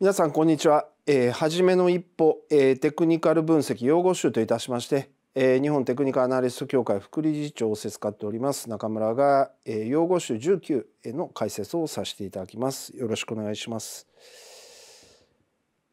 皆さんこんにちは、えー、初めの一歩、えー、テクニカル分析用語集といたしまして、えー、日本テクニカルアナリスト協会副理事長を仰せっております中村が、えー、用語集19の解説をさせていただきますよろしくお願いします、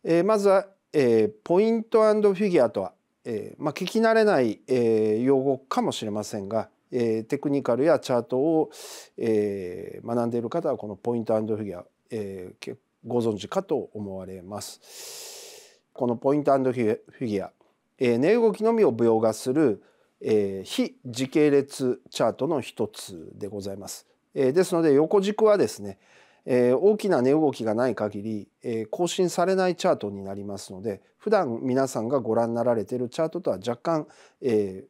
えー、まずは、えー、ポイントフィギュアとは、えー、まあ聞き慣れない、えー、用語かもしれませんがえー、テクニカルやチャートを、えー、学んでいる方はこのポイントフィギュア、えー、結ご存知かと思われます。このポイントフィギュア、えー、値動きのみを描画する、えー、非時系列チャートの一つでございます。えー、ですので横軸はですね、えー、大きな値動きがない限り、えー、更新されないチャートになりますので普段皆さんがご覧になられているチャートとは若干、え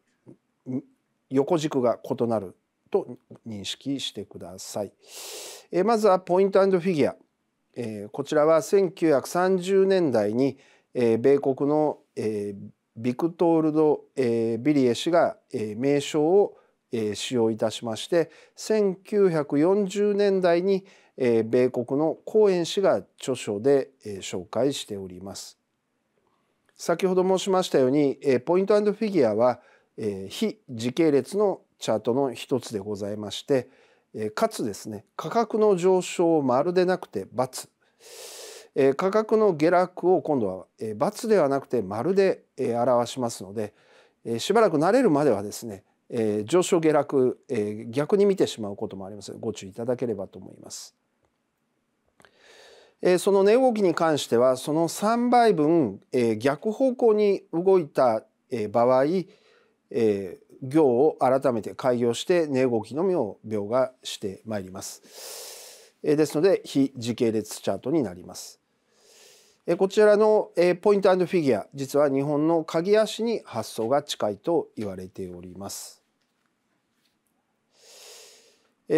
ー、横軸が異なると認識してください。えまずはポイントフィギュア。えこちらは1930年代に、え米国の、えビクトールド・えビリエ氏が、え名称を、え使用いたしまして1940年代に、え米国のコーエン氏が著書で、え紹介しております。先ほど申しましたように、えポイントフィギュアは、え非時系列のチャートの一つでございまして、えかつですね価格の上昇をまるでなくて×、え価格の下落を今度は、え×ではなくてまるで、え表しますので、えしばらく慣れるまではですね、え上昇下落、え逆に見てしまうこともありますご注意いただければと思います。えその値動きに関してはその3倍分、え逆方向に動いた、え場合、行を改めて開業して値動きのみを描画してまいります。ですので非時系列チャートになります。こちらのポイントフィギュア実は日本の鍵足に発想が近いと言われております。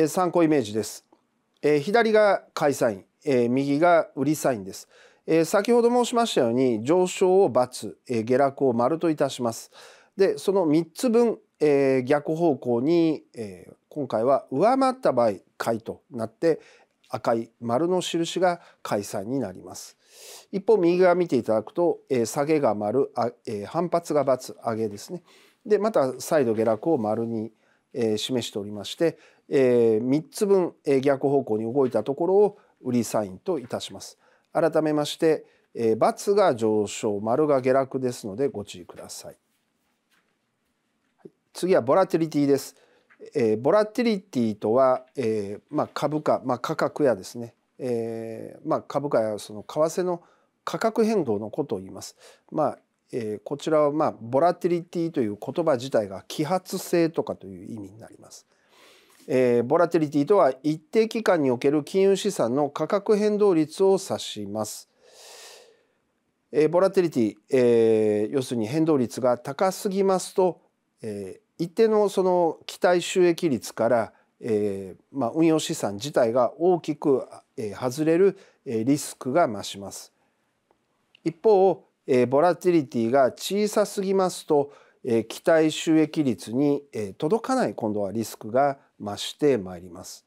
参考イメージです。左が買いサイン右が売りサインです。先ほど申しましたように上昇を×下落を丸といたします。でその3つ分えー、逆方向に、えー、今回は上回った場合買いとなって赤い丸の印が解散になります。一方右側見ていただくと、えー、下げが丸あ、えー、反発が×上げですね。でまた再度下落を丸に、えー、示しておりまして、えー、3つ分、えー、逆方向に動いたところを売りサインといたします。改めまして、えー、×が上昇丸が下落ですのでご注意ください。次はボラティリティです。えー、ボラティリティとは、えーまあ、株価、まあ、価格やですね、えーまあ、株価やその為替の価格変動のことを言います。まあえー、こちらは、まあ、ボラティリティという言葉自体が揮発性とかという意味になります。えー、ボラティリティとは一定期間における金融資産の価格変動率を指します。えー、ボラティリティ、えー、要するに変動率が高すぎますと、えー、一定のその期待収益率から、えーまあ、運用資産自体が大きく、えー、外れる、えー、リスクが増します。一方、えー、ボラティリティが小さすぎますと、えー、期待収益率に、えー、届かない今度はリスクが増してまいります。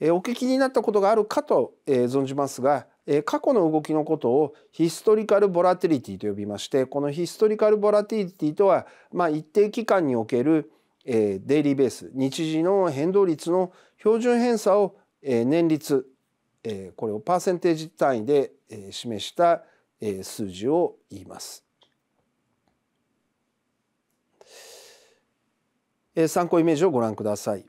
えー、お聞きになったことがあるかと、えー、存じますが、過去の動きのことをヒストリカルボラティリティと呼びましてこのヒストリカルボラティリティとは、まあ、一定期間における、えデイリーベース日時の変動率の標準偏差を、え年率、えこれをパーセンテージ単位で、え示した、え数字を言います。え参考イメージをご覧ください。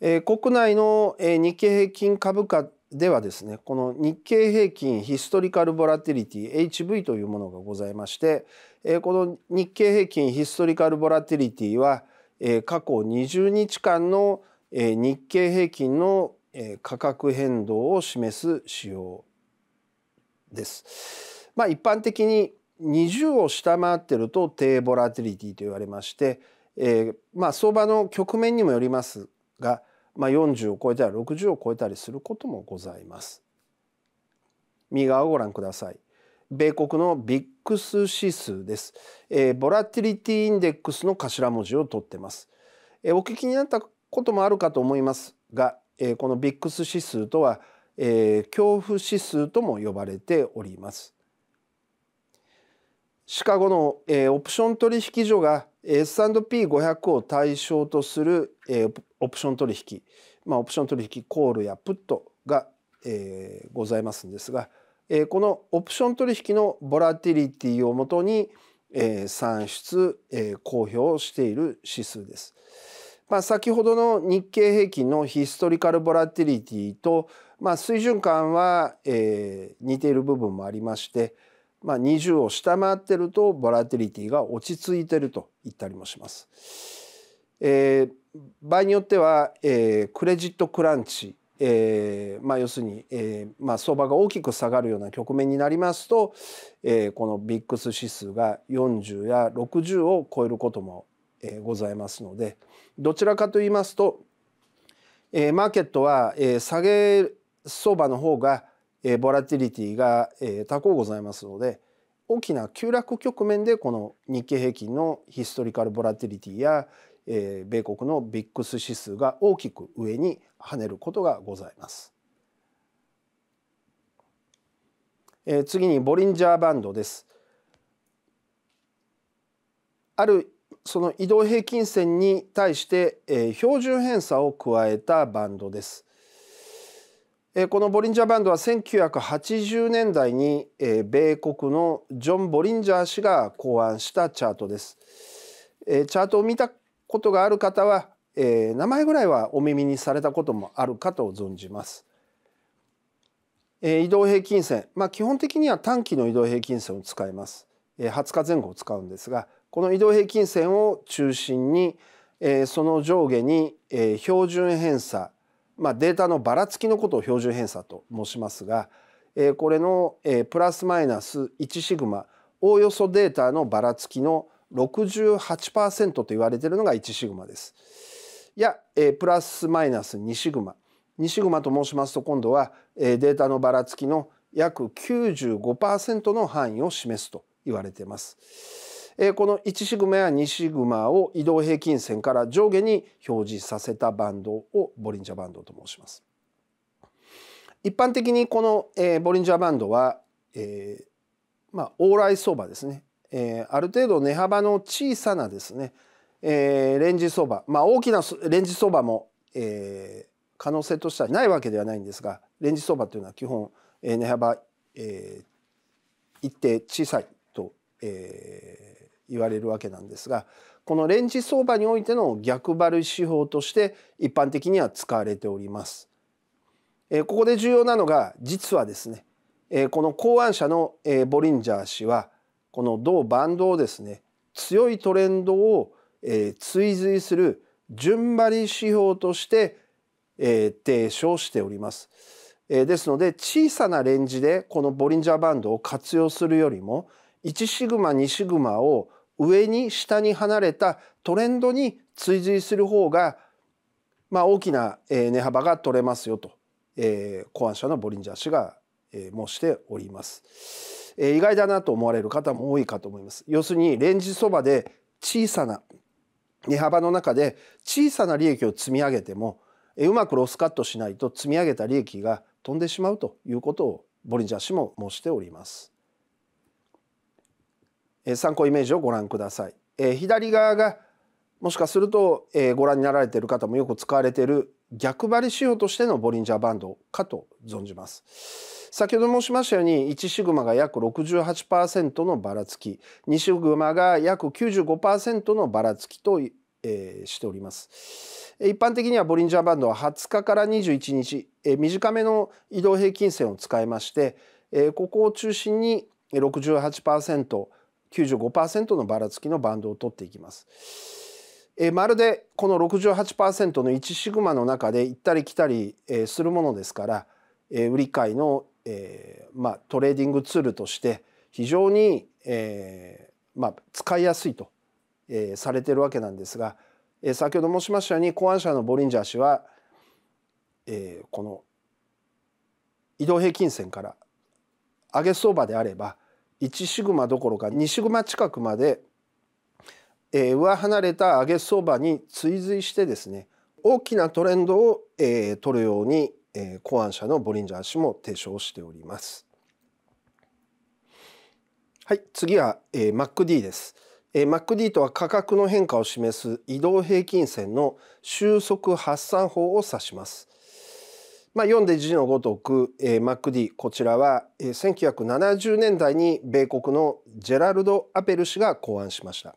え国内の、え日経平均株価ではですねこの日経平均ヒストリカルボラティリティ HV というものがございまして、えこの日経平均ヒストリカルボラティリティは、え過去20日間の、え日経平均の、え価格変動を示す仕様です。まあ、一般的に20を下回ってると低ボラティリティと言われまして、えーまあ、相場の局面にもよりますがまあ、40を超えたり60を超えたりすることもございます。右側をご覧ください。米国のビックス指数です、えー、ボラティリティインデックスの頭文字を取ってます、えー、お聞きになったこともあるかと思いますが、えー、このビックス指数とは、え恐怖指数とも呼ばれておりますシカゴの、えオプション取引所が S&P500 を対象とする、えオプション取引、まあ、オプション取引コールやプットが、えー、ございますんですが、えー、このオプション取引のボラティリティをもとに、えー、算出、えー、公表している指数です。まあ、先ほどの日経平均のヒストリカルボラティリティと、まあ、水準感は、えー、似ている部分もありまして、まあ、20を下回ってるとボラティリティが落ち着いてると言ったりもします。えー、場合によっては、えー、クレジットクランチ、えーまあ、要するに、えーまあ、相場が大きく下がるような局面になりますと、えー、このビックス指数が40や60を超えることも、えー、ございますのでどちらかと言いますと、えー、マーケットは、えー、下げ相場の方が、えー、ボラティリティが、えー、高うございますので大きな急落局面でこの日経平均のヒストリカルボラティリティや、え米国のビックス指数が大きく上に跳ねることがございます。え次にボリンジャーバンドです。あるその移動平均線に対して、え標準偏差を加えたバンドです。えこのボリンジャーバンドは1980年代に、え米国のジョン・ボリンジャー氏が考案したチャートです。えチャートを見たことがある方は、えー、名前ぐらいはお耳にされたこともあるかと存じます。えー、移動平均線、まあ、基本的には短期の移動平均線を使います。えー、20日前後を使うんですがこの移動平均線を中心に、えー、その上下に、えー、標準偏差、まあ、データのばらつきのことを標準偏差と申しますが、えー、これの、えー、プラスマイナス1シグマおおよそデータのばらつきの68%と言われているのが1シグマです。いや、えー、プラスマイナス2シグマ。2シグマと申しますと今度は、えー、データのばらつきの約95%の範囲を示すと言われています。えー、この1シグマや2シグマを移動平均線から上下に表示させたバンドをボリンジャーバンドと申します。一般的にこの、えー、ボリンジャーバンドは、えーまあ、往来相場ですねえー、ある程度値幅の小さなですね、えー、レンジ相場、まあ、大きなレンジ相場も、えー、可能性としてはないわけではないんですがレンジ相場というのは基本、えー、値幅、えー、一定小さいと、えー、言われるわけなんですがこのレンジ相場においての逆張り手法として一般的には使われております。えー、ここで重要なのが実はですね、えー、この考案者の、えー、ボリンジャー氏はこの同バンドをですね強いトレンドを、えー、追随する順張り指標として、えー、提唱しております。えー、ですので小さなレンジでこのボリンジャーバンドを活用するよりも1シグマ2シグマを上に下に離れたトレンドに追随する方が、まあ、大きな値幅が取れますよと、えー、考案者のボリンジャー氏が、えー、申しております。え意外だなと思われる方も多いかと思います。要するにレンジそばで小さな値幅の中で小さな利益を積み上げてもえうまくロスカットしないと積み上げた利益が飛んでしまうということをボリンジャー氏も申しております。え参考イメージをご覧ください。え左側がもしかするとえご覧になられている方もよく使われている逆張り仕様としてのボリンジャーバンドかと存じます。先ほど申しましたように1シグマが約68%のばらつき2シグマが約95%のばらつきと、えー、しております。一般的にはボリンジャーバンドは20日から21日、えー、短めの移動平均線を使いまして、えー、ここを中心に 68%95% のばらつきのバンドを取っていきます。えまるでこの68%の1シグマの中で行ったり来たり、えするものですから、え売り買いの、えまあ、トレーディングツールとして非常に、えまあ、使いやすいと、えされてるわけなんですが、え先ほど申しましたように考案者のボリンジャー氏は、えこの移動平均線から上げ相場であれば1シグマどころか2シグマ近くまでえー、上離れた上げ相場に追随してですね大きなトレンドを、えー、取るように、えー、考案者のボリンジャー氏も提唱しております。はい、次は、えー、MacD です。えー、MacD とは価格の変化を示す移動平均線の収束発散法を指します。まあ、読んで字のごとく、えー、MacD こちらは、えー、1970年代に米国のジェラルド・アペル氏が考案しました。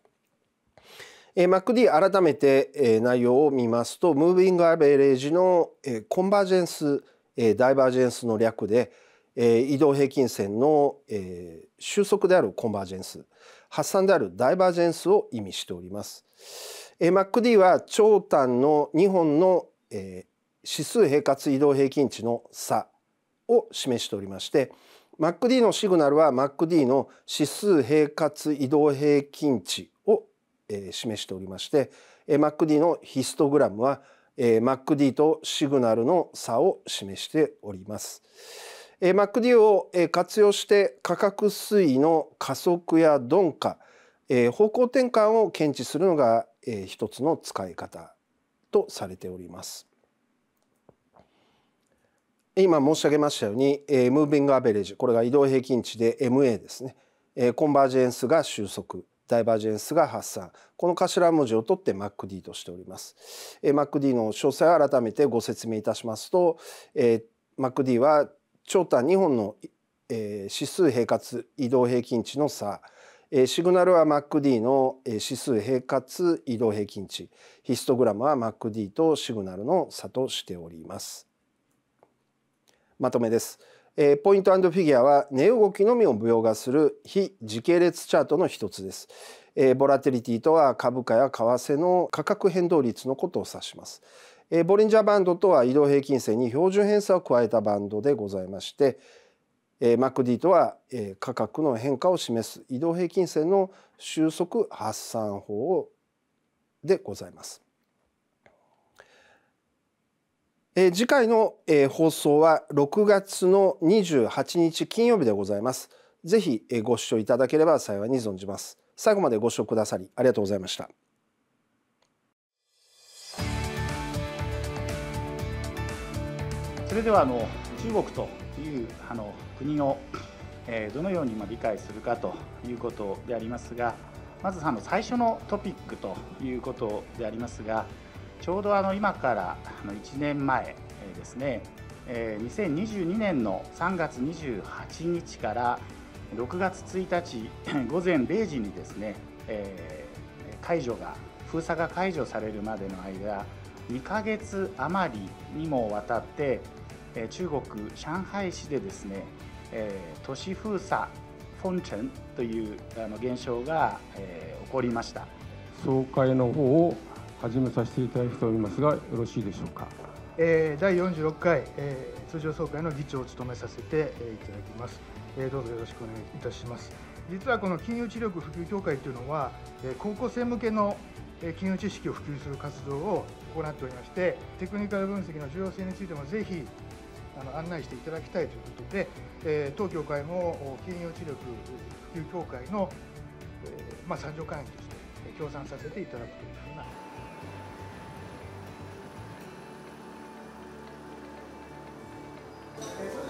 え MacD 改めて、え内容を見ますとムービングアベレージの、えコンバージェンス、えダイバージェンスの略で、え移動平均線の、え収束であるコンバージェンス発散であるダイバージェンスを意味しております。え MacD は長短の2本の、え指数平滑移動平均値の差を示しておりまして MacD のシグナルは MacD の指数平滑移動平均値えー、示しておりまして、えー、MacD のヒストグラムは、えー、MacD とシグナルの差を示しております。えー、MacD を、えー、活用して価格推移の加速や鈍化、えー、方向転換を検知するのが、えー、一つの使い方とされております。今申し上げましたように、えー、ムービングアベレージこれが移動平均値で MA ですね、えー、コンバージェンスが収束ダイバージェンスが発散この頭文字を取って MacD としております。えー、MacD の詳細を改めてご説明いたしますと、えー、MacD は長短2本の、え指数平滑移動平均値の差シグナルは MacD の指数平滑移動平均値ヒストグラムは MacD とシグナルの差としております。まとめです。えー、ポイントフィギュアは値動きのみを描画する非時系列チャートの一つです、えー、ボラテリティとは株価や為替の価格変動率のことを指します、えー、ボリンジャーバンドとは移動平均線に標準偏差を加えたバンドでございまして、えー、MACD とは、えー、価格の変化を示す移動平均線の収束発散法でございますえー、次回の、えー、放送は6月の28日金曜日でございます。ぜひ、えー、ご視聴いただければ幸いに存じます。最後までご視聴くださりありがとうございました。それではあの中国というあの国を、えー、どのようにまあ理解するかということでありますがまずあの最初のトピックということでありますがちょうどあの今から1年前ですね2022年の3月28日から6月1日午前0時にですね解除が封鎖が解除されるまでの間2ヶ月余りにもわたって中国上海市でですね都市封鎖フォンチェンという現象が起こりました総会の方を始めさせていただきとおりますがよろしいでしょうか、えー、第46回、えー、通常総会の議長を務めさせて、いただきます、えー、どうぞよろしくお願いいたします実はこの金融知力普及協会というのは、えー、高校生向けの金融知識を普及する活動を行っておりましてテクニカル分析の重要性についてもぜひあの案内していただきたいということで、えー、当協会も金融知力普及協会の、えー、まあ、参上会員として協賛させていただくという 그래서